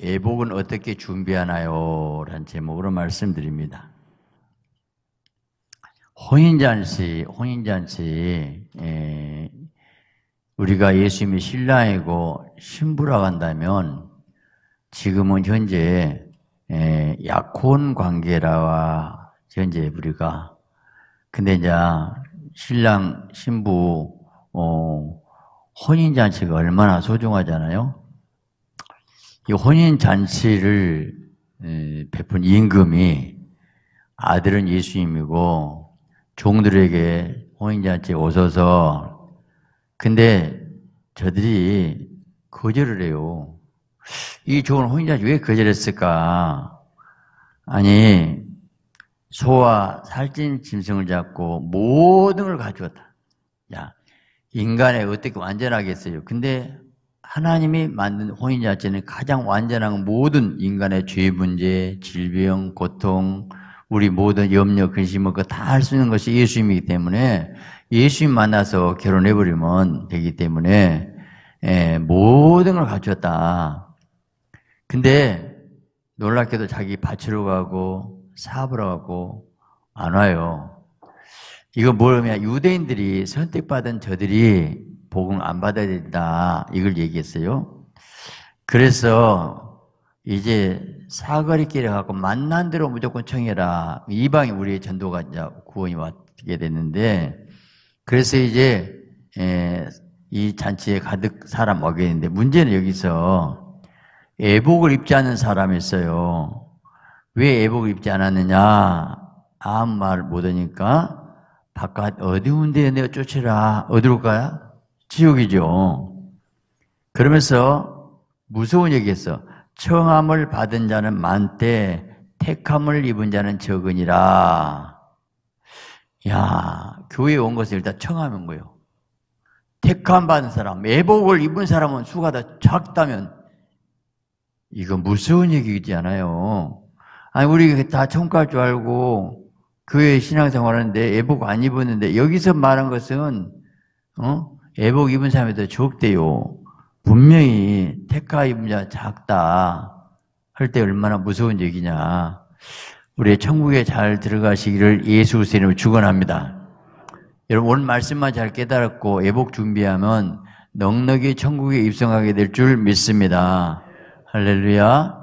예복은 어떻게 준비하나요? 라는 제목으로 말씀드립니다. 혼인잔치, 혼인잔치, 에, 예, 우리가 예수님이 신랑이고 신부라고 한다면 지금은 현재 에, 예, 약혼 관계라와 현재 우리가 근데 이제 신랑 신부 어, 혼인잔치가 얼마나 소중하잖아요. 이 혼인 잔치를 베푼 임금이 아들은 예수님이고 종들에게 혼인 잔치에 오셔서 근데 저들이 거절을 해요. 이 좋은 혼인 잔치 왜 거절했을까? 아니 소와 살찐 짐승을 잡고 모든 걸 가져왔다. 야 인간에 어떻게 완전하겠어요? 근데 하나님이 만든 혼인 자체는 가장 완전한 모든 인간의 죄 문제, 질병, 고통, 우리 모든 염려, 근심, 뭐 그다 할 수 있는 것이 예수님이기 때문에 예수님 만나서 결혼해버리면 되기 때문에 예, 모든 걸 갖췄다. 근데 놀랍게도 자기 바치러 가고 사업으로 가고 안 와요. 이거 뭐냐 유대인들이 선택받은 저들이 복음 안 받아야 된다. 이걸 얘기했어요. 그래서 이제 사거리길에 가고 만난 대로 무조건 청해라. 이방이 우리의 전도가 이제 구원이 왔게 됐는데 그래서 이제 에, 예, 이 잔치에 가득 사람 먹였는데 문제는 여기서 애복을 입지 않은 사람이 있어요. 왜 애복을 입지 않았느냐? 아무 말 못하니까 바깥 어두운 데에 내어 쫓으라. 어디로 가야? 지옥이죠. 그러면서 무서운 얘기했어. 청함을 받은 자는 만대, 택함을 입은 자는 적으니라. 야, 교회에 온 것을 일단 청함는 거예요. 택함 받은 사람, 애복을 입은 사람은 수가 다 작다면 이거 무서운 얘기지 않아요. 아니, 우리 다청음 갈줄 알고, 교회 신앙생활 하는데, 애복 안 입었는데, 여기서 말한 것은, 어? 애복 입은 사람이 더 적대요. 분명히 택하 입은 자 작다 할 때 얼마나 무서운 얘기냐. 우리 천국에 잘 들어가시기를 예수 스님을 축원합니다. 여러분 오늘 말씀만 잘 깨달았고 애복 준비하면 넉넉히 천국에 입성하게 될 줄 믿습니다. 할렐루야.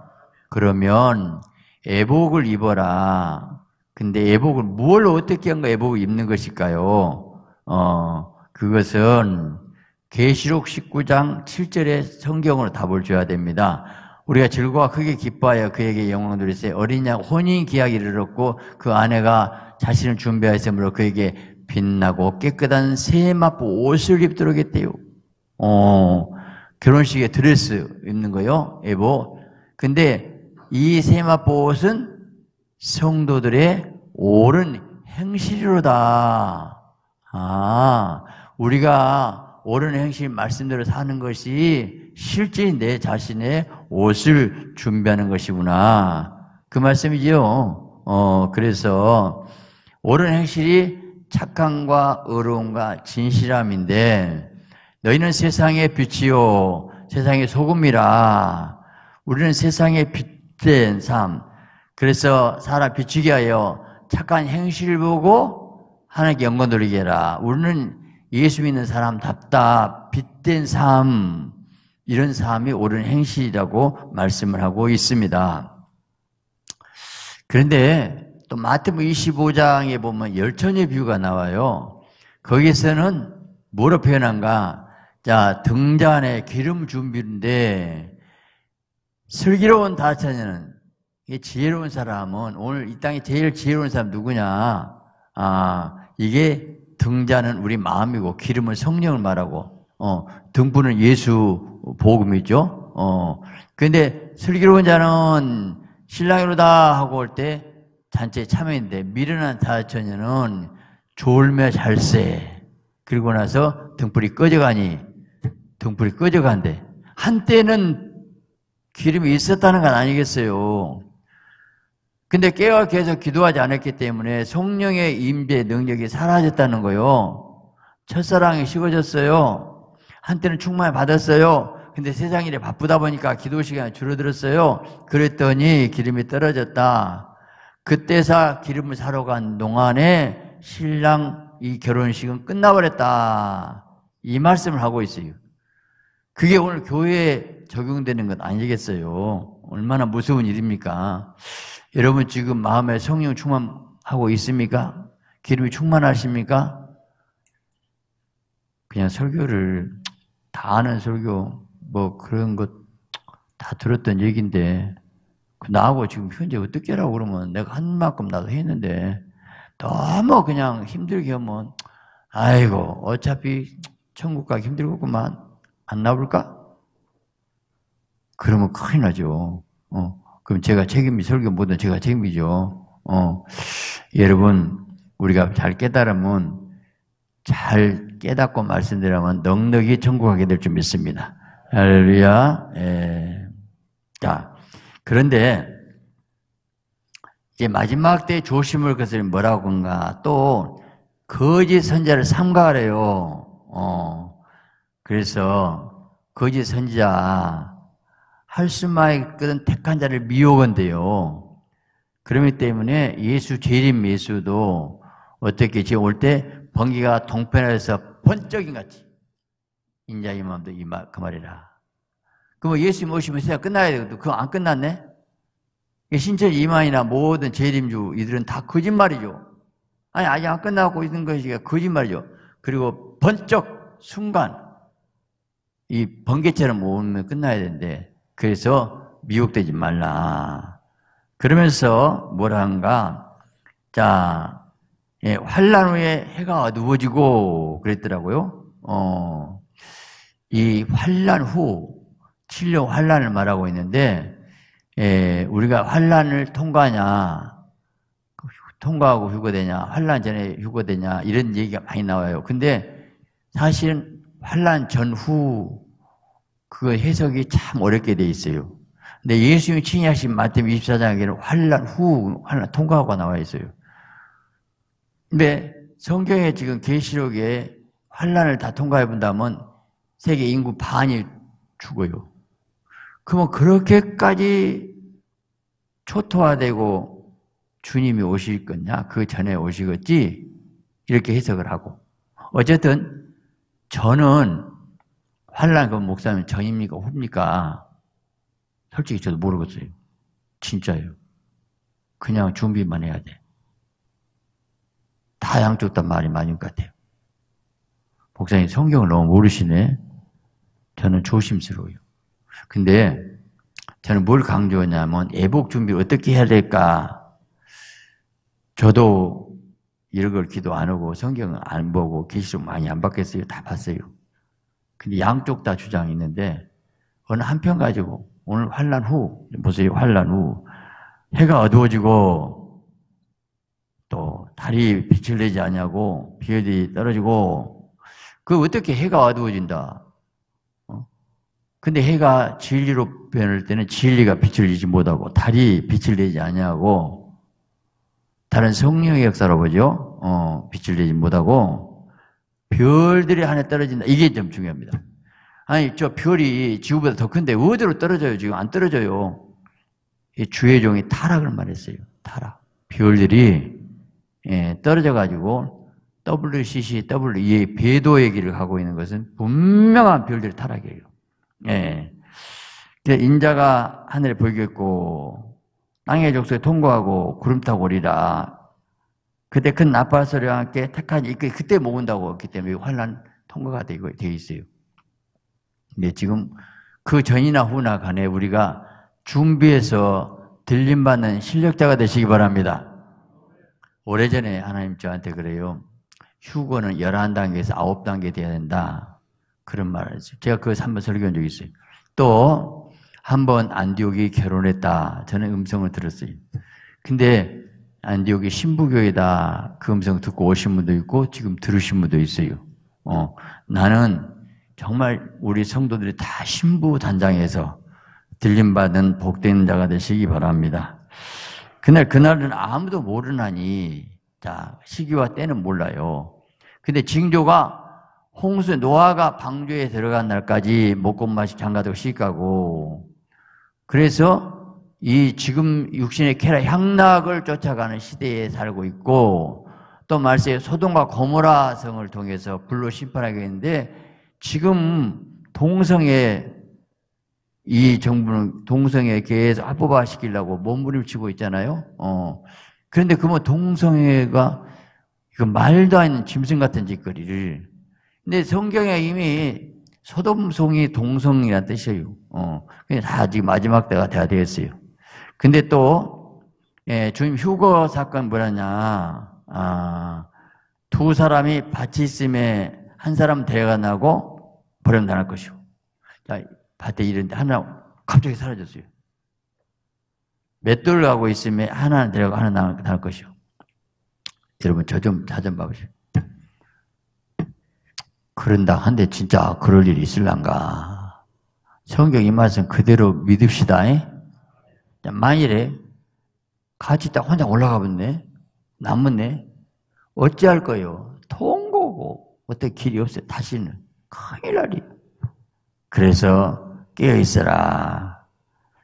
그러면 애복을 입어라. 근데 애복을 뭘 어떻게 한가 애복을 입는 것일까요? 어, 그것은 계시록 19장 7절의 성경으로 답을 줘야 됩니다. 우리가 즐거워 크게 기뻐하여 그에게 영광 돌리세 어린 양 혼인 기약이 르렀고그 아내가 자신을 준비하였으므로 그에게 빛나고 깨끗한 새마포 옷을 입도록 했대요. 어, 결혼식에 드레스 입는 거요, 예보. 근데 이 새마포 옷은 성도들의 옳은 행실이로다. 아, 우리가 옳은 행실 말씀대로 사는 것이 실제 내 자신의 옷을 준비하는 것이구나. 그 말씀이지요. 어, 그래서 옳은 행실이 착함과 의로움과 진실함인데 너희는 세상의 빛이요 세상의 소금이라 우리는 세상의 빛된 삶 그래서 살아 비추게 하여 착한 행실을 보고 하나님께 영광 돌리게 해라. 우리는 예수 믿는 사람답다, 빚된 삶, 이런 삶이 옳은 행실이라고 말씀을 하고 있습니다. 그런데 또 마태복음 25장에 보면 열천의 비유가 나와요. 거기서는 뭐로 표현한가? 자, 등잔에 기름 준비인데 슬기로운 다처녀는 지혜로운 사람은 오늘 이 땅에 제일 지혜로운 사람 누구냐? 아, 이게 등자는 우리 마음이고 기름은 성령을 말하고 어, 등분은 예수 복음이죠. 어. 근데 슬기로운 자는 신랑이로다 하고 올 때 잔치에 참여인데 미련한 다처녀는 졸며 잘세. 그리고 나서 등불이 꺼져가니 등불이 꺼져간대. 한때는 기름이 있었다는 건 아니겠어요. 근데 깨어 계속 기도하지 않았기 때문에 성령의 임재 능력이 사라졌다는 거요. 첫사랑이 식어졌어요. 한때는 충만히 받았어요. 근데 세상 일에 바쁘다 보니까 기도 시간이 줄어들었어요. 그랬더니 기름이 떨어졌다. 그때사 기름을 사러 간 동안에 신랑 이 결혼식은 끝나버렸다. 이 말씀을 하고 있어요. 그게 오늘 교회에 적용되는 건 아니겠어요. 얼마나 무서운 일입니까? 여러분 지금 마음에 성령 충만하고 있습니까? 기름이 충만하십니까? 그냥 설교를 다 아는 설교 뭐 그런 것 다 들었던 얘기인데 그 나하고 지금 현재 어떻게 라고 그러면 내가 한 만큼 나도 했는데 너무 그냥 힘들게 하면 아이고 어차피 천국 가기 힘들겠구만 안 나올까? 그러면 큰일 나죠. 어, 그럼 제가 책임이 설교보다 제가 책임이죠. 어, 여러분 우리가 잘 깨달으면 잘 깨닫고 말씀드리면 넉넉히 천국하게 될 줄 믿습니다. 할렐루야. 예. 자, 그런데 이제 마지막 때 조심을 것을 뭐라고 한가 또 거짓 선자를 삼가하래요. 어. 그래서 거짓 선지자 할 수만 있거든 택한 자를 미혹한대요. 그러기 때문에 예수 재림 예수도 어떻게 지금 올때 번개가 동편에서 번쩍인 같이 인자의 마음도 이 말 그 말이라. 그럼 뭐 예수님 오시면 세상 끝나야 되거든. 그거 안 끝났네. 신천 이만이나 모든 재림주 이들은 다 거짓말이죠. 아니 아직 안 끝나고 있는 것이 거짓말이죠. 그리고 번쩍 순간 이 번개처럼 모으면 끝나야 되는데 그래서 미혹되지 말라. 그러면서 뭐라 한가? 자, 예, 환란 후에 해가 어두워지고 그랬더라고요. 어, 이 환란 후 7년 환란을 말하고 있는데 예, 우리가 환란을 통과하냐 통과하고 휴거되냐 환란 전에 휴거되냐 이런 얘기가 많이 나와요. 근데 사실은 환란 전후 그 해석이 참 어렵게 돼 있어요. 근데 예수님이 칭히 하신 마태 24장에는 환란 후 환란 통과하고 나와 있어요. 근데 성경에 지금 계시록에 환란을 다 통과해 본다면 세계 인구 반이 죽어요. 그러면 그렇게까지 초토화되고 주님이 오실 거냐? 그 전에 오시겠지? 이렇게 해석을 하고. 어쨌든 저는 환란 그 목사님 저입니까 후입니까? 솔직히 저도 모르겠어요. 진짜요 그냥 준비만 해야 돼. 다 양쪽 다 말이 많은 것 같아요. 목사님 성경을 너무 모르시네. 저는 조심스러워요. 근데 저는 뭘 강조하냐면 애복 준비 어떻게 해야 될까? 저도 이런 걸 기도 안 하고 성경 안 보고 계시록 많이 안 받겠어요? 다 봤어요. 근데 양쪽 다 주장이 있는데 어느 한편 가지고 오늘 환란 후 보세요. 환란 후 해가 어두워지고 또 달이 빛을 내지 않냐고 비열이 떨어지고 그 어떻게 해가 어두워진다. 어? 근데 해가 진리로 변할 때는 진리가 빛을 내지 못하고 달이 빛을 내지 않냐고 다른 성령의 역사로 보죠. 어, 빛을 내지 못하고 별들이 하나 떨어진다. 이게 좀 중요합니다. 아니 저 별이 지구보다 더 큰데 어디로 떨어져요? 지금 안 떨어져요. 이 주의 종이 타락을 말했어요. 타락. 별들이 예, 떨어져 가지고 WCC, WEA 배도의 길을 가고 있는 것은 분명한 별들이 타락이에요. 예. 인자가 하늘에 보이겠고 땅의 족속에 통과하고 구름 타고 오리라. 그때 큰 나팔 소리와 함께 택한 이 그 때 모은다고 했기 때문에 환란 통과가 되고 돼 있어요. 근데 지금 그 전이나 후나 간에 우리가 준비해서 들림받는 실력자가 되시기 바랍니다. 오래전에 하나님 저한테 그래요. 휴거는 11단계에서 9단계 돼야 된다. 그런 말을 했어요. 제가 그거 한번 설교한 적이 있어요. 또 한번 안디옥이 결혼했다. 저는 음성을 들었어요. 근데 안디옥이 신부교이다그 음성 듣고 오신 분도 있고 지금 들으신 분도 있어요. 어, 나는 정말 우리 성도들이 다 신부 단장에서 들림받은 복된 자가 되시기 바랍니다. 그날, 그날은 아무도 모르나니, 자, 시기와 때는 몰라요. 근데 징조가 홍수, 노아가 방주에 들어간 날까지 못 곰마시 장가도 시가고, 그래서 이 지금 육신의 캐라 향락을 쫓아가는 시대에 살고 있고 또 말세에 소동과 고모라 성을 통해서 불로 심판하게 했는데 지금 동성애 이 정부는 동성애 계속 합법화 시키려고 몸부림치고 있잖아요. 어. 그런데 그 뭐 동성애가 이거 말도 안 되는 짐승 같은 짓거리를. 근데 성경에 이미 소돔송이 동성이라는 뜻이에요. 어, 다 지금 마지막 때가 다 되었어요. 근데 또, 예, 주임 휴거 사건 뭐라냐. 아, 두 사람이 밭이 있음에 한 사람 대가 나고 버림당할 것이오. 자, 밭에 이런데 하나 갑자기 사라졌어요. 맷돌 가고 있음에 하나는 데려가 하나 나갈 것이오. 여러분, 저 좀 자전 봐보세요. 그런다 한데 진짜 그럴 일이 있을란가? 성경 이 말씀 그대로 믿읍시다. 만일에 같이 딱 혼자 올라가 봤네. 남았네. 어찌할 거요? 통고고 어떻게 길이 없어요. 다시는 큰일 날이. 그래서 깨어 있어라.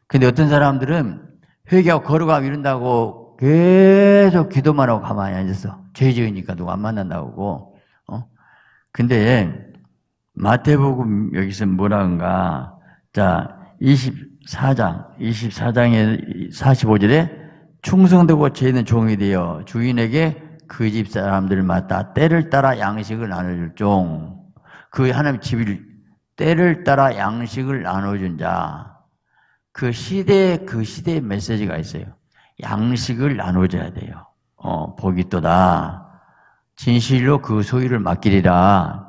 근데 어떤 사람들은 회개하고 걸어가고 이런다고 계속 기도만 하고 가만히 앉아서 죄 지으니까 누구 안 만난다고 근데 마태복음 여기서 뭐라는가? 자, 24장, 24장에 45절에 충성되고 죄는 종이 되어 주인에게 그 집 사람들마다 때를 따라 양식을 나눠줄 종. 그 하나님 집을 때를 따라 양식을 나눠준 자. 그 시대에 그 시대의 메시지가 있어요. 양식을 나눠줘야 돼요. 어, 복이 또다. 진실로 그 소유를 맡기리라.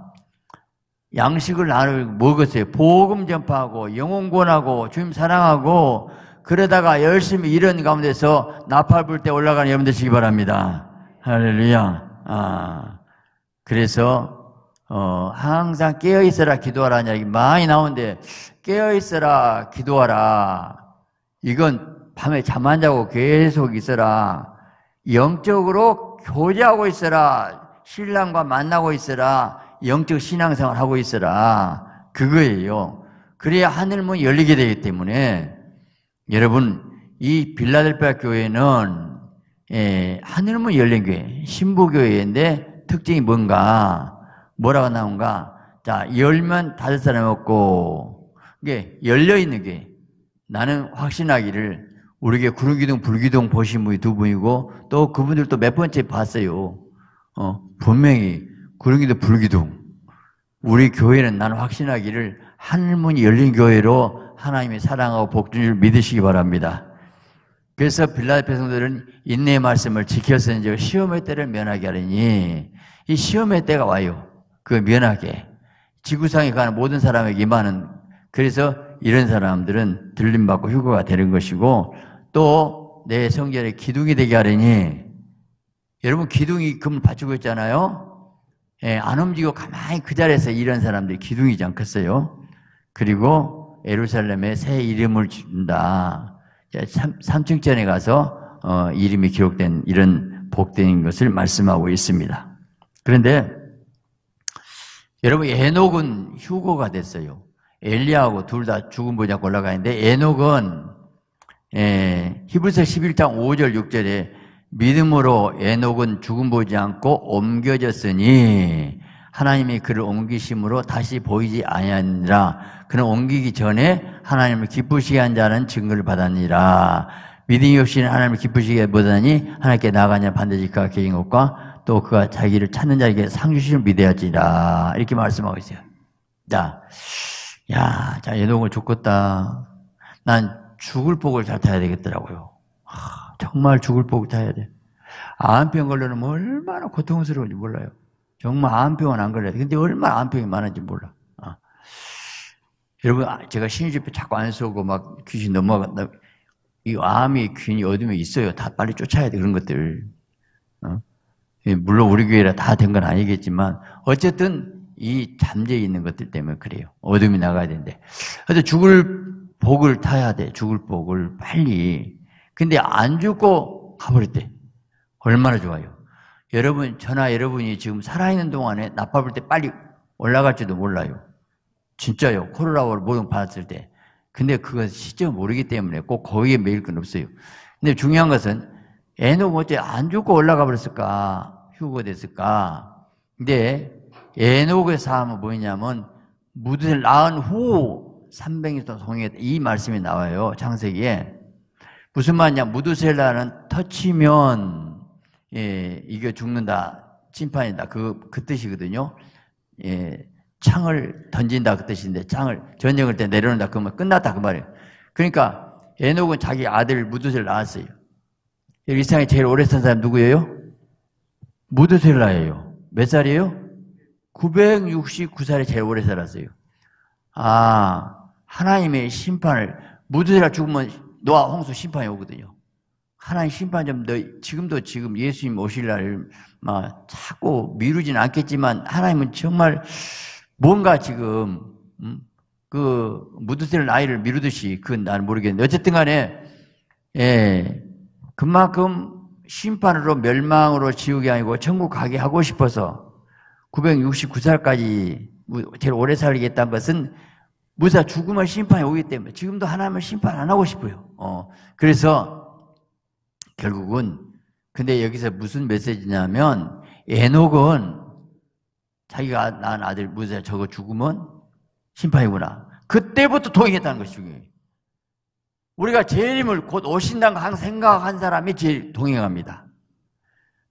양식을 나를 먹었어요. 보금 전파하고 영혼 권하고 주님 사랑하고 그러다가 열심히 이런 가운데서 나팔 불 때 올라가는 여러분 되시기 바랍니다. 할렐루야. 아, 그래서 어, 항상 깨어 있어라 기도하라 이야기 많이 나오는데 깨어 있어라 기도하라. 이건 밤에 잠 안 자고 계속 있어라. 영적으로 교제하고 있어라. 신랑과 만나고 있어라. 영적 신앙생활 하고 있어라. 그거예요. 그래야 하늘문 열리게 되기 때문에 여러분 이 빌라델피아 교회는 예, 하늘문 열린 교회, 신부교회인데 특징이 뭔가 뭐라고 나온가? 자 열면 다섯 사람 없고 이게 열려 있는 게 나는 확신하기를 우리에게 구름기둥, 불기둥 보신 분이 두 분이고 또 그분들 또 몇 번째 봤어요. 어, 분명히 구름기둥, 불기둥. 우리 교회는 나는 확신하기를 하늘문이 열린 교회로 하나님의 사랑하고 복주를 믿으시기 바랍니다. 그래서 빌라 백성들은 인내의 말씀을 지켰으니 시험의 때를 면하게 하리니 이 시험의 때가 와요. 그 면하게 지구상에 가는 모든 사람에게 임은 그래서 이런 사람들은 들림받고 휴거가 되는 것이고 또내 성전에 기둥이 되게 하려니 여러분 기둥이 금을 받치고 있잖아요. 예, 안 움직이고 가만히 그 자리에서 일한 사람들이 기둥이지 않겠어요? 그리고 에루살렘에새 이름을 준다. 3, 3층 전에 가서 어, 이름이 기록된 이런 복된 것을 말씀하고 있습니다. 그런데 여러분 에녹은 휴고가 됐어요. 엘리하고 둘 다 죽은 보자고 올라가는데 에녹은 예, 히브리서 11장 5절 6절에 믿음으로 에녹은 죽음 보지 않고 옮겨졌으니 하나님이 그를 옮기심으로 다시 보이지 아니하니라 그는 옮기기 전에 하나님을 기쁘시게 한 자는 증거를 받았니라 믿음이 없이는 하나님을 기쁘시게 못하니 하나님께 나가냐 반드시 그가 계신 것과 또 그가 자기를 찾는 자에게 상 주심을 믿어야지라 이렇게 말씀하고 있어요. 자, 야, 자 예동을 죽겠다. 난 죽을 복을 다 타야 되겠더라고요. 아, 정말 죽을 복을 타야 돼. 암병 걸려면 얼마나 고통스러운지 몰라요. 정말 암병은 안 걸려요. 근데 얼마나 암병이 많은지 몰라. 아. 여러분, 아, 제가 신유집회 자꾸 안 쏘고 막 귀신 넘어간다. 이 암이 귀신이 어둠에 있어요. 다 빨리 쫓아야 돼, 그런 것들. 어? 예, 물론 우리 교회라 다 된 건 아니겠지만, 어쨌든 이 잠재 있는 것들 때문에 그래요. 어둠이 나가야 되는데. 하여튼 죽을 복을 타야 돼. 죽을 복을 빨리. 근데 안 죽고 가버렸대. 얼마나 좋아요. 여러분, 저나 여러분이 지금 살아있는 동안에 나빠볼 때 빨리 올라갈지도 몰라요. 진짜요. 코로나로 모든 받았을 때. 근데 그것 진짜 모르기 때문에 꼭 거기에 매일 건 없어요. 근데 중요한 것은 애는 어째 안 죽고 올라가 버렸을까? 휴거 됐을까? 근데 에녹의 삶은 뭐냐면 무슨 낳은 후 300m 동행했다. 안이 말씀이 나와요. 창세기에. 무슨 말이냐. 무드셀라는 터치면, 예, 이게 죽는다. 심판이다. 그, 그 뜻이거든요. 예, 창을 던진다. 그 뜻인데, 창을, 전쟁을 때 내려놓는다. 그러면 끝났다. 그 말이에요. 그러니까, 에녹은 자기 아들 무드셀 낳았어요. 이 세상에 제일 오래 산 사람 누구예요? 무드셀라예요. 몇 살이에요? 969살에 제일 오래 살았어요. 아, 하나님의 심판을 무드라 세 죽으면 노아 홍수 심판이 오거든요. 하나님 심판 좀너 지금도 지금 예수님 오실 날막 자꾸 미루진 않겠지만 하나님은 정말 뭔가 지금 음, 그 무드셀 아이를 미루듯이 그건 난 모르겠는데 어쨌든 간에 예 그만큼 심판으로 멸망으로 지옥이 아니고 천국 가게 하고 싶어서 969살까지 제일 오래 살겠다는 것은 무사 죽음의 심판이 오기 때문에 지금도 하나님을 심판 안 하고 싶어요. 어. 그래서 결국은 근데 여기서 무슨 메시지냐면 에녹은 자기가 낳은 아들 무사 저거 죽으면 심판이구나. 그때부터 동의했다는 것이 중 우리가 재림을 곧 오신다고 생각한 사람이 제일 동행합니다.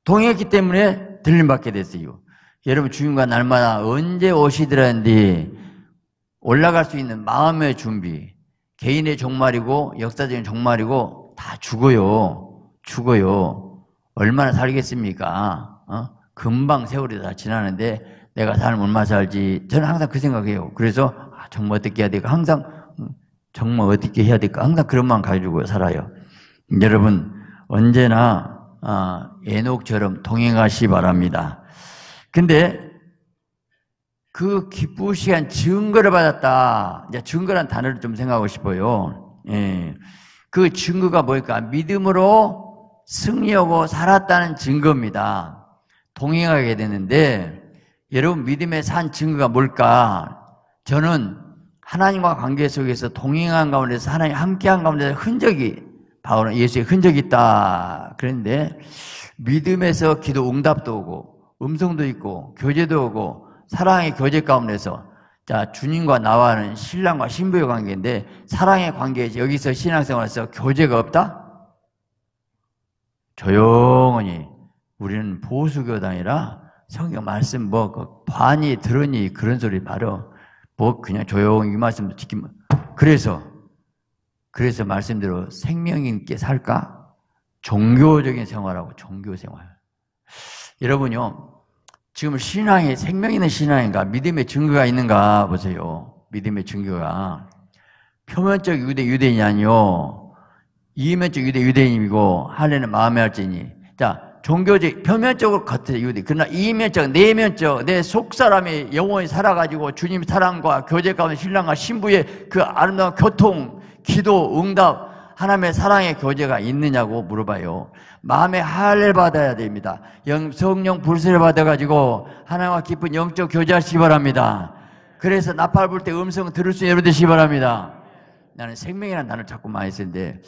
동행했기 때문에 들림받게 됐어요. 여러분 주님과 날마다 언제 오시더라는데 올라갈 수 있는 마음의 준비, 개인의 종말이고 역사적인 종말이고 다 죽어요. 죽어요. 얼마나 살겠습니까? 어? 금방 세월이 다 지나는데 내가 삶 얼마 살지 저는 항상 그 생각해요. 그래서 아, 정말 어떻게 해야 될까? 항상 음, 정말 어떻게 해야 될까? 항상 그런 마음 가지고 살아요. 여러분 언제나 아, 에녹처럼 동행하시 바랍니다. 근데 그 기쁘시한 증거를 받았다. 이제 증거란 단어를 좀 생각하고 싶어요. 예. 그 증거가 뭘까? 믿음으로 승리하고 살았다는 증거입니다. 동행하게 되는데, 여러분 믿음에 산 증거가 뭘까? 저는 하나님과 관계 속에서 동행한 가운데서 하나님 함께한 가운데서 흔적이 바울은 예수의 흔적이 있다. 그런데 믿음에서 기도 응답도 오고 음성도 있고 교제도 오고 사랑의 교제 가운데서 자 주님과 나와는 신랑과 신부의 관계인데 사랑의 관계에 여기서 신앙생활에서 교제가 없다? 조용히 우리는 보수교단이라 성경 말씀 뭐 그 반이 들으니 그런 소리 바로 뭐 그냥 조용히 말씀도 지키면 그래서 그래서 말씀대로 생명 있게 살까 종교적인 생활하고 종교 생활 여러분요 지금 신앙이 생명 있는 신앙인가 믿음의 증거가 있는가 보세요. 믿음의 증거가 표면적 유대 유대인이 아니요 이면적 유대 유대인이고 할례는 마음의 할지니 자 종교적 표면적으로 같은 유대 그러나 이면적 내면적 내 속 사람이 영원히 살아가지고 주님 사랑과 교제 가운데 신랑과 신부의 그 아름다운 교통 기도 응답 하나님의 사랑의 교제가 있느냐고 물어봐요. 마음에 할례 받아야 됩니다. 영, 성령 불세를 받아가지고 하나님과 깊은 영적 교제하시기 바랍니다. 그래서 나팔 불 때 음성 들을 수 있는 되시기 바랍니다. 나는 생명이라는 단어를 자꾸 많이 쓰는데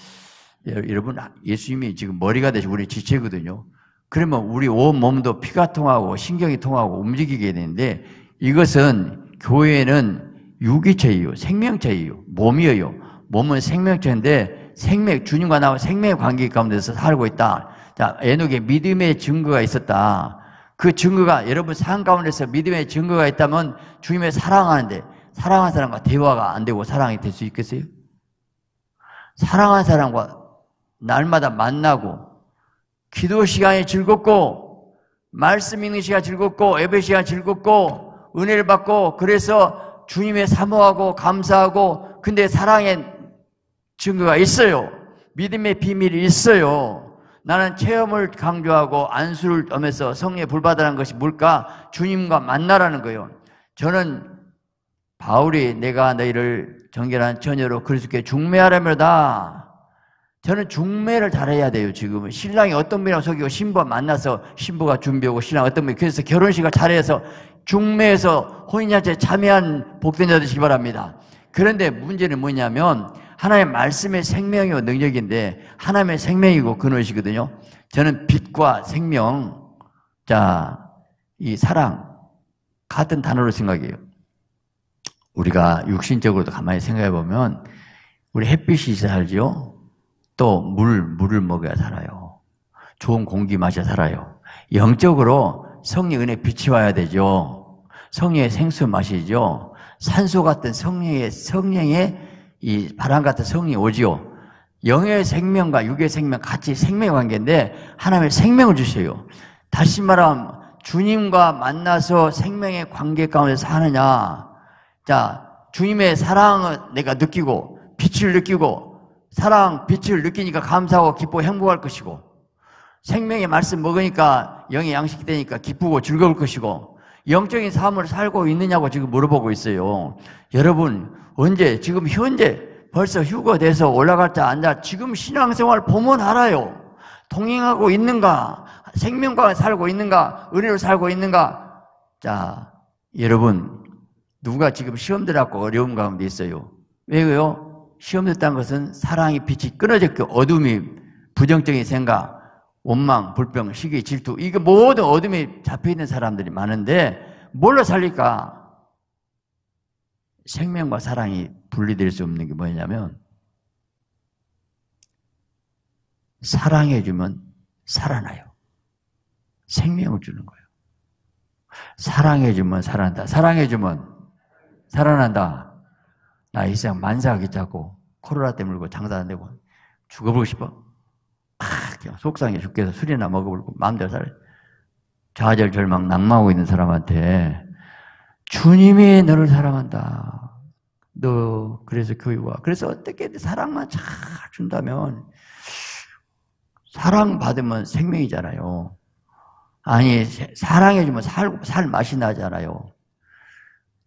예, 여러분 예수님이 지금 머리가 되시고 우리 지체거든요. 그러면 우리 온 몸도 피가 통하고 신경이 통하고 움직이게 되는데 이것은 교회는 유기체이요, 생명체이요, 몸이에요. 몸은 생명체인데 생명, 주님과 나와 생명의 관계 가운데서 살고 있다. 자, 에녹의 믿음의 증거가 있었다. 그 증거가 여러분 삶 가운데서 믿음의 증거가 있다면 주님의 사랑하는데 사랑하는 사람과 대화가 안 되고 사랑이 될 수 있겠어요? 사랑하는 사람과 날마다 만나고 기도 시간이 즐겁고 말씀 읽는 시간 즐겁고 예배 시간 즐겁고 은혜를 받고 그래서 주님의 사모하고 감사하고 근데 사랑의 증거가 있어요. 믿음의 비밀이 있어요. 나는 체험을 강조하고 안수를 엄해서 성령의 불바다라는 것이 뭘까? 주님과 만나라는 거예요. 저는 바울이 내가 너희를 정결한 처녀로 그리스도께 중매하라며다. 저는 중매를 잘해야 돼요, 지금은. 신랑이 어떤 분이랑 속이고 신부와 만나서 신부가 준비하고 신랑 어떤 분이. 그래서 결혼식을 잘해서 중매에서 혼인자체 참여한 복된 자되시기 바랍니다. 그런데 문제는 뭐냐면 하나의 말씀의 생명이고 능력인데 하나님의 생명이고 근원이시거든요. 저는 빛과 생명, 자, 이 사랑 같은 단어로 생각해요. 우리가 육신적으로도 가만히 생각해 보면 우리 햇빛이 있어야 살지요. 또 물, 물을 먹어야 살아요. 좋은 공기 마셔 살아요. 영적으로 성령 은혜 빛이 와야 되죠. 성령의 생수 마시죠. 산소 같은 성령의 성령의 이 바람 같은 성이 오지요. 영의 생명과 육의 생명 같이 생명 관계인데 하나님의 생명을 주세요. 다시 말하면 주님과 만나서 생명의 관계 가운데 서하느냐 자, 주님의 사랑을 내가 느끼고 빛을 느끼고 사랑, 빛을 느끼니까 감사하고 기뻐 행복할 것이고 생명의 말씀 먹으니까 영의 양식이 되니까 기쁘고 즐거울 것이고 영적인 삶을 살고 있느냐고 지금 물어보고 있어요. 여러분, 언제, 지금 현재, 벌써 휴가돼서 올라갔다 앉아 지금 신앙생활 보면 알아요. 통행하고 있는가? 생명과 살고 있는가? 은혜로 살고 있는가? 자, 여러분, 누가 지금 시험 들었고 어려움 가운데 있어요. 왜요? 시험 됐다는 것은 사랑의 빛이 끊어졌고 어둠이 부정적인 생각, 원망, 불평, 시기, 질투 이게 모든 어둠에 잡혀 있는 사람들이 많은데 뭘로 살릴까? 생명과 사랑이 분리될 수 없는 게 뭐냐면 사랑해 주면 살아나요. 생명을 주는 거예요. 사랑해 주면 살아난다. 사랑해 주면 살아난다. 나이상 만사 귀찮고 코로나 때문에 울고 장사 안 되고 죽어보고 싶어. 아, 속상해 죽겠어. 술이나 먹어보고 마음대로 살. 좌절 절망 낙마하고 있는 사람한테 주님이 너를 사랑한다. 너 그래서 교육와 그래서 어떻게 사랑만 잘 준다면 사랑 받으면 생명이잖아요. 아니 사랑해주면 살, 살 맛이 나잖아요.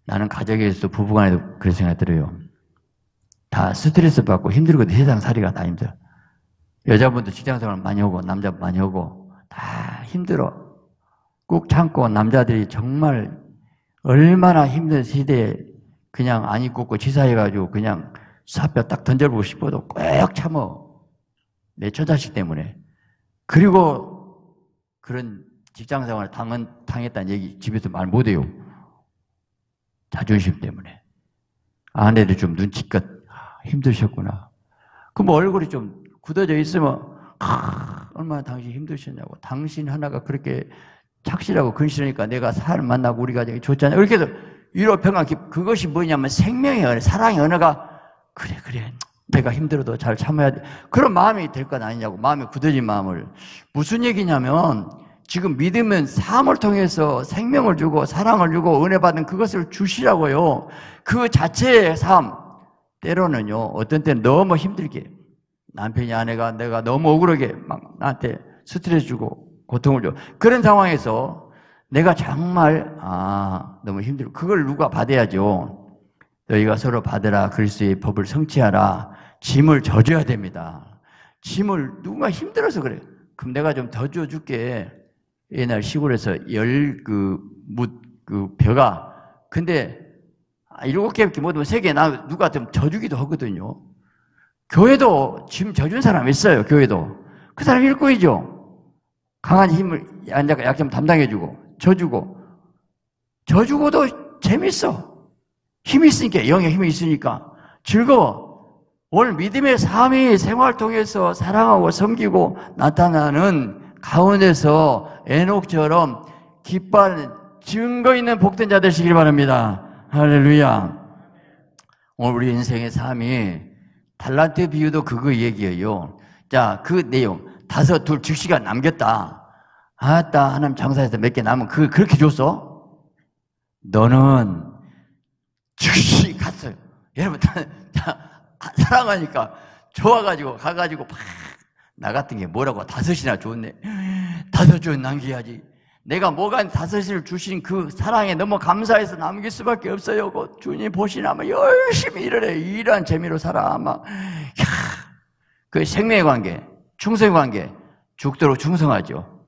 나는 가정에서도 부부간에도 그런 생각이 들어요. 다 스트레스 받고 힘들고 세상 살이가 다 힘들어. 여자분도 직장생활 많이 하고 남자 많이 하고 다 힘들어. 꾹 참고 남자들이 정말 얼마나 힘든 시대에 그냥 안 입고 고 치사해가지고 그냥 사표 딱 던져보고 싶어도 꽉 참어. 내 처자식 때문에. 그리고 그런 직장 생활을 당은, 당했다는 얘기 집에서 말 못해요. 자존심 때문에. 아내도좀 눈치껏 아, 힘드셨구나. 그럼 뭐 얼굴이 좀 굳어져 있으면 아, 얼마나 당신 힘드셨냐고. 당신 하나가 그렇게 착실하고 근실하니까 내가 사람 만나고 우리가 좋잖아요. 이렇게 해서 위로 평강 깊 그것이 뭐냐면 생명의 언어, 사랑의 언어가 그래 그래 내가 힘들어도 잘 참아야 돼. 그런 마음이 될건 아니냐고 마음이 굳어진 마음을 무슨 얘기냐면 지금 믿으면 삶을 통해서 생명을 주고 사랑을 주고 은혜 받은 그것을 주시라고요. 그 자체의 삶 때로는요 어떤 때는 너무 힘들게 남편이 아내가 내가 너무 억울하게 막 나한테 스트레스 주고 고통을 줘. 그런 상황에서 내가 정말 아 너무 힘들고 그걸 누가 받아야죠. 너희가 서로 받으라 그리스의 법을 성취하라 짐을 져줘야 됩니다. 짐을 누가 힘들어서 그래. 그럼 내가 좀 더 줘줄게. 옛날 시골에서 열 그묻그 그 벼가 근데 일곱 개밖에 못 하면 세 개 나 누가 좀 져주기도 하거든요. 교회도 짐 져준 사람 있어요. 교회도 그 사람 일꾼이죠. 강한 힘을 약자 약점 담당해주고 져주고 져주고도 재밌어. 힘이 있으니까 영의 힘이 있으니까 즐거워. 오늘 믿음의 삶이 생활 통해서 사랑하고 섬기고 나타나는 가운데서 에녹처럼 깃발 증거 있는 복된 자 되시길 바랍니다. 할렐루야. 오늘 우리 인생의 삶이 달란트 비유도 그거 얘기예요. 자, 그 내용. 다섯, 둘, 두 시간 남겼다. 아따, 하나님 장사해서 몇 개 남은 그 그렇게 줬어? 너는 즉시 갔어요. 여러분, 다, 사랑하니까 좋아가지고 가가지고 팍. 나 같은 게 뭐라고 다섯이나 줬네. 다섯 줄 남겨야지. 내가 뭐가 다섯을 주신 그 사랑에 너무 감사해서 남길 수밖에 없어요. 곧 주님 보시나면 열심히 일을 해. 일한 재미로 살아. 아마, 그 생명의 관계. 충성 관계. 죽도록 충성하죠.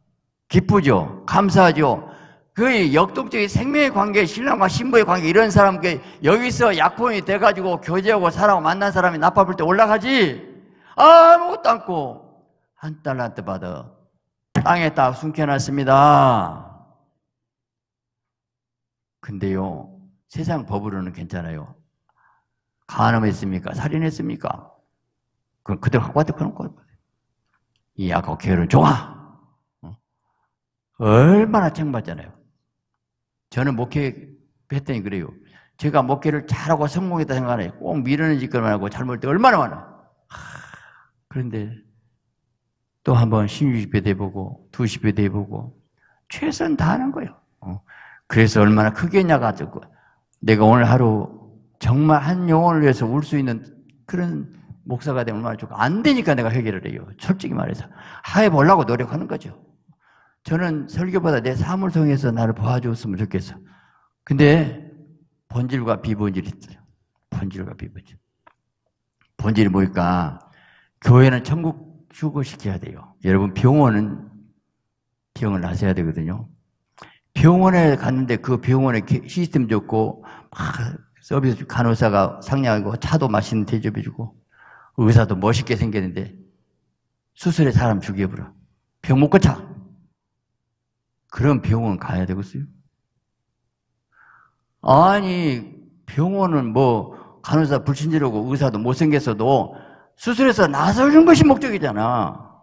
기쁘죠. 감사하죠. 그 역동적인 생명의 관계, 신랑과 신부의 관계, 이런 사람께 여기서 약혼이 돼가지고 교제하고 사랑하고 만난 사람이 나빠볼 때 올라가지? 아무것도 않고, 한 달란트 받아. 땅에 딱 숨겨놨습니다. 근데요, 세상 법으로는 괜찮아요. 간음했습니까? 살인했습니까? 그럼 그대로 갖고 왔다 그런 거예요. 이하고 교회를 좋아. 어? 얼마나 책받잖아요 저는 목회했더니 그래요. 제가 목회를 잘하고 성공했다 생각하네. 꼭미루는 짓거만 하고 잘못할 때 얼마나 많아. 하, 그런데 또 한번 신유집회 돼보고 두십회 돼보고 최선 다하는 거예요. 어? 그래서 얼마나 크게했냐가 듣고 내가 오늘 하루 정말 한 영혼을 위해서 울 수 있는 그런 목사가 되면 얼마나 좋고 안 되니까 내가 회개를 해요. 솔직히 말해서 하해 보려고 노력하는 거죠. 저는 설교보다 내 삶을 통해서 나를 보아주었으면 좋겠어. 근데 본질과 비본질이 있어요. 본질과 비본질. 본질이 뭘까? 교회는 천국 휴거시켜야 돼요. 여러분 병원은 기억을 하셔야 되거든요. 병원에 갔는데 그 병원에 시스템 좋고 막 서비스 간호사가 상냥하고 차도 맛있는 대접해주고 그 의사도 멋있게 생겼는데 수술에 사람 죽여버려. 병못 고쳐. 그런 병원 가야 되겠어요? 아니, 병원은 뭐, 간호사 불친절하고 의사도 못생겼어도 수술에서 나서는 것이 목적이잖아.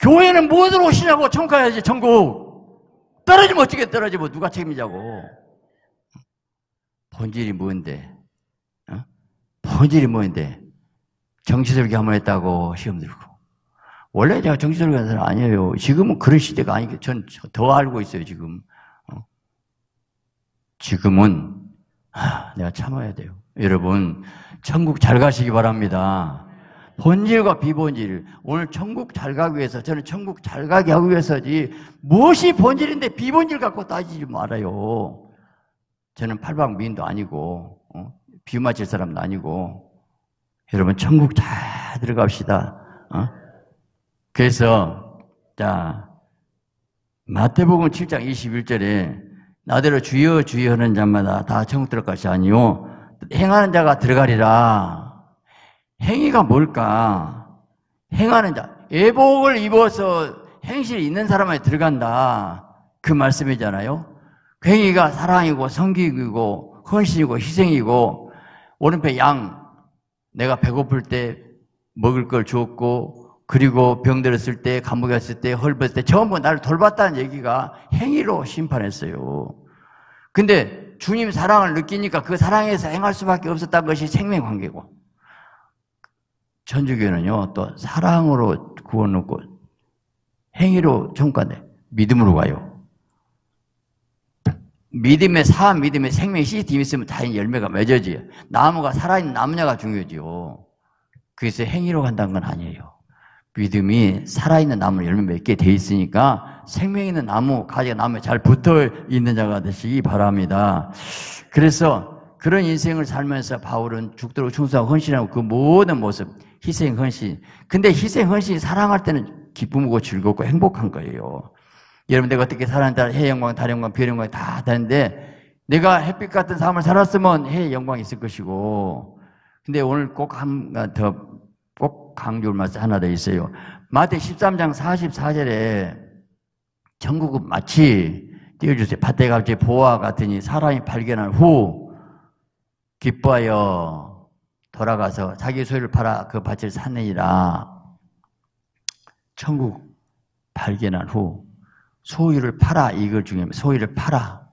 교회는 무엇으로 오시냐고 청가야지, 천국. 떨어지면 어떻게 떨어지면 누가 책임이자고. 본질이 뭔데? 어? 본질이 뭔데? 정치설교 한번 했다고 시험 들고. 원래 제가 정치설교 하 사람 아니에요. 지금은 그런 시대가 아니고 전더 알고 있어요, 지금. 어? 지금은 하, 아, 내가 참아야 돼요. 여러분, 천국 잘 가시기 바랍니다. 본질과 비본질. 오늘 천국 잘 가기 위해서, 저는 천국 잘 가게 하기 위해서지, 무엇이 본질인데 비본질 갖고 따지지 말아요. 저는 팔방 미인도 아니고, 어? 비유 맞힐 사람도 아니고, 여러분 천국 잘 들어갑시다. 어? 그래서 자 마태복음 7장 21절에 나대로 주여 주여 하는 자마다 다 천국 들어갈 것이 아니요 행하는 자가 들어가리라. 행위가 뭘까? 행하는 자 예복을 입어서 행실 있는 사람에 들어간다. 그 말씀이잖아요. 그 행위가 사랑이고 성기이고 헌신이고 희생이고 오른편 양 내가 배고플 때 먹을 걸 주었고 그리고 병들었을 때 감옥에 갔을 때 헐벗을 때 전부 나를 돌봤다는 얘기가 행위로 심판했어요. 근데 주님 사랑을 느끼니까 그 사랑에서 행할 수밖에 없었다는 것이 생명 관계고 천주교는요 또 사랑으로 구원 얻고 행위로 정관돼 믿음으로 가요. 믿음의 사 믿음의 생명의 시스템 있으면 다연히 열매가 맺어지. 나무가 살아있는 나무냐가 중요하지요. 그래서 행위로 간다는 건 아니에요. 믿음이 살아있는 나무 열매 맺게 돼 있으니까 생명 있는 나무, 가지가 나무에 잘 붙어 있는 자가 되시기 바랍니다. 그래서 그런 인생을 살면서 바울은 죽도록 충성하고 헌신하고 그 모든 모습, 희생, 헌신. 근데 희생, 헌신이 사랑할 때는 기쁨이고 즐겁고 행복한 거예요. 여러분들 어떻게 살았는지 해 영광, 달 영광, 별 영광 다다는데 내가 햇빛 같은 삶을 살았으면 해 영광이 있을 것이고 근데 오늘 꼭한더꼭 아, 강조할 말씀 하나 더 있어요. 마태 13장 44절에 천국은 마치 띄워주세요. 밭대 갑자기 보아 같으니 사람이 발견한 후 기뻐하여 돌아가서 자기 소유를 팔아 그 밭을 사느니라. 천국 발견한 후 소유를 팔아 이걸 중요합 소유를 팔아.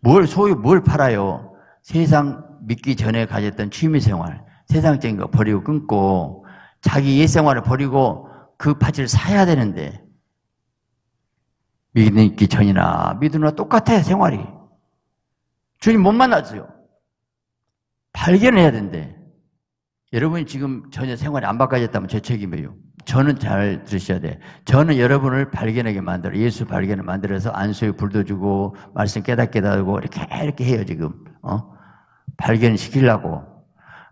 뭘 소유 뭘 팔아요? 세상 믿기 전에 가졌던 취미 생활, 세상적인 거 버리고 끊고 자기 옛생활을 버리고 그바지를 사야 되는데 믿기 전이나 믿으나 똑같아 요 생활이. 주님 못 만났어요. 발견해야 된대. 여러분이 지금 전혀 생활이 안 바꿔졌다면 제 책임이에요. 저는 잘 들으셔야 돼. 저는 여러분을 발견하게 만들어. 예수 발견을 만들어서 안수의 불도 주고, 말씀 깨닫게 하고, 이렇게, 이렇게 해요, 지금. 어? 발견시키려고.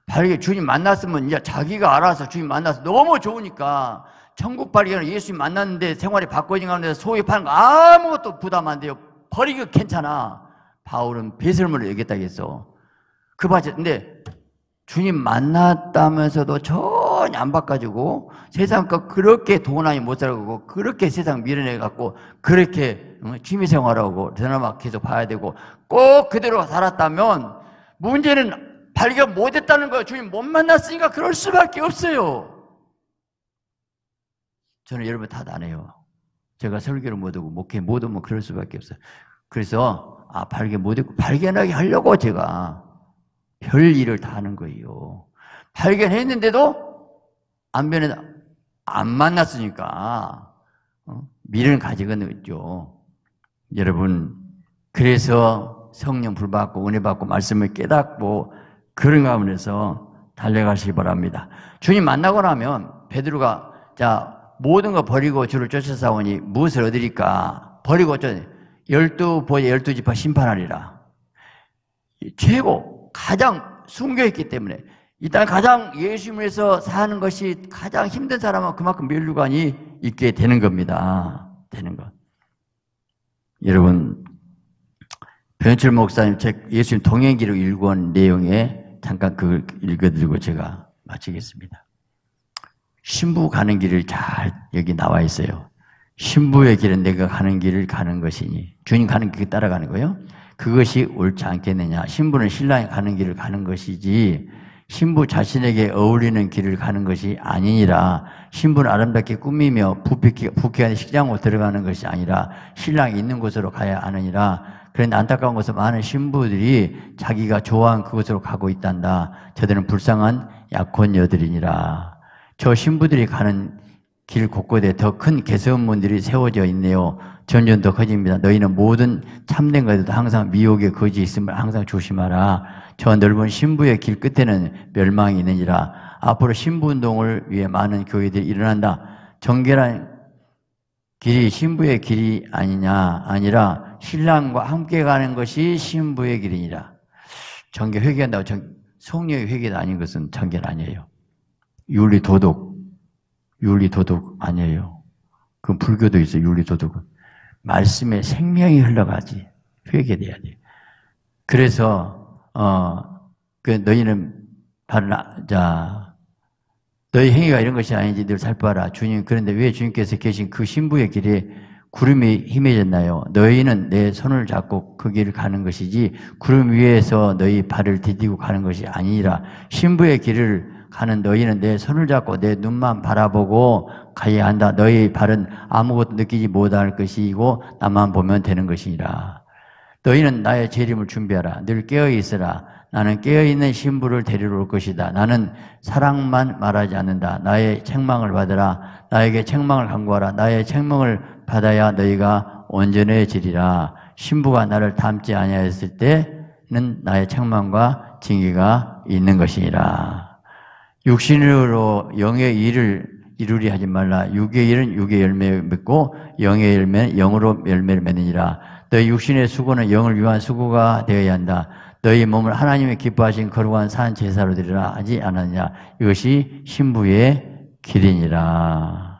발견, 주님 만났으면 이제 자기가 알아서 주님 만나서 너무 좋으니까, 천국 발견을 예수님 만났는데 생활이 바꿔진 가운데 소유하는 거 아무것도 부담 안 돼요. 버리기 괜찮아. 바울은 배설물을 얘기했다고 어그 바지, 근데 주님 만났다면서도 저 완전히 안 바꿔주고 세상 거 그렇게 도 아니 못 살고 그렇게 세상 밀어내 갖고 그렇게 어, 취미 생활하고 드라마 계속 봐야 되고 꼭 그대로 살았다면 문제는 발견 못했다는 거예요. 주님 못 만났으니까 그럴 수밖에 없어요. 저는 여러분 다안 해요. 제가 설교를 못 하고 목회 못 하면 그럴 수밖에 없어요. 그래서 아 발견 못했고 발견하게 하려고 제가 별 일을 다 하는 거예요. 발견했는데도 안면에 안 만났으니까 어? 미련을 가지고는 있죠. 여러분 그래서 성령 불 받고 은혜 받고 말씀을 깨닫고 그런 가운데서 달려가시기 바랍니다. 주님 만나고 나면 베드로가 자 모든 거 버리고 주를 쫓아사오니 무엇을 얻으리까 버리고 쫓아 열두 보제 열두 지파 심판하리라 최고 가장 숨겨있기 때문에 일단 가장 예수님을 위해서 사는 것이 가장 힘든 사람은 그만큼 멸류관이 있게 되는 겁니다. 되는 것. 여러분, 변철 목사님 책 예수님 동행기록 일권 내용에 잠깐 그 읽어드리고 제가 마치겠습니다. 신부 가는 길을 잘 여기 나와 있어요. 신부의 길은 내가 가는 길을 가는 것이니 주님 가는 길 따라가는 거예요. 그것이 옳지 않겠느냐. 신부는 신랑이 가는 길을 가는 것이지 신부 자신에게 어울리는 길을 가는 것이 아니니라 신부는 아름답게 꾸미며 부피한 식장으로 들어가는 것이 아니라 신랑이 있는 곳으로 가야 하느니라 그런데 안타까운 것은 많은 신부들이 자기가 좋아하는 그곳으로 가고 있단다 저들은 불쌍한 약혼녀들이니라 저 신부들이 가는 길 곳곳에 더 큰 개선문들이 세워져 있네요. 점점 더 커집니다. 너희는 모든 참된 것에도 항상 미혹의 거지 있음을 항상 조심하라. 저 넓은 신부의 길 끝에는 멸망이 있느니라. 앞으로 신부 운동을 위해 많은 교회들이 일어난다. 정결한 길이 신부의 길이 아니냐 아니라 신랑과 함께 가는 것이 신부의 길이니라. 정결 회개한다고 성 속녀의 회개도 아닌 것은 정결 아니에요. 윤리 도덕 윤리 도덕 아니에요. 그 불교도 있어요. 윤리 도덕은 말씀에 생명이 흘러가지 회개돼야 돼. 그래서 어 그 너희는 바른 자 너희 행위가 이런 것이 아닌지 늘 살펴라. 주님 그런데 왜 주님께서 계신 그 신부의 길에 구름이 힘해졌나요? 너희는 내 손을 잡고 그 길을 가는 것이지 구름 위에서 너희 발을 디디고 가는 것이 아니라 신부의 길을 가는 너희는 내 손을 잡고 내 눈만 바라보고 가야 한다. 너희 발은 아무것도 느끼지 못할 것이고 나만 보면 되는 것이니라. 너희는 나의 재림을 준비하라. 늘 깨어 있으라. 나는 깨어있는 신부를 데리러 올 것이다. 나는 사랑만 말하지 않는다. 나의 책망을 받으라. 나에게 책망을 간구하라. 나의 책망을 받아야 너희가 온전해지리라. 신부가 나를 닮지 아니하였을 때는 나의 책망과 징계가 있는 것이니라. 육신으로 영의 일을 이루리 하지 말라. 육의 일은 육의 열매를 맺고 영의 열매는 영으로 열매를 맺느니라. 너희 육신의 수고는 영을 위한 수고가 되어야 한다. 너희 몸을 하나님의 기뻐하신 거룩한 산 제사로 드리라 하지 않았냐. 이것이 신부의 길이니라.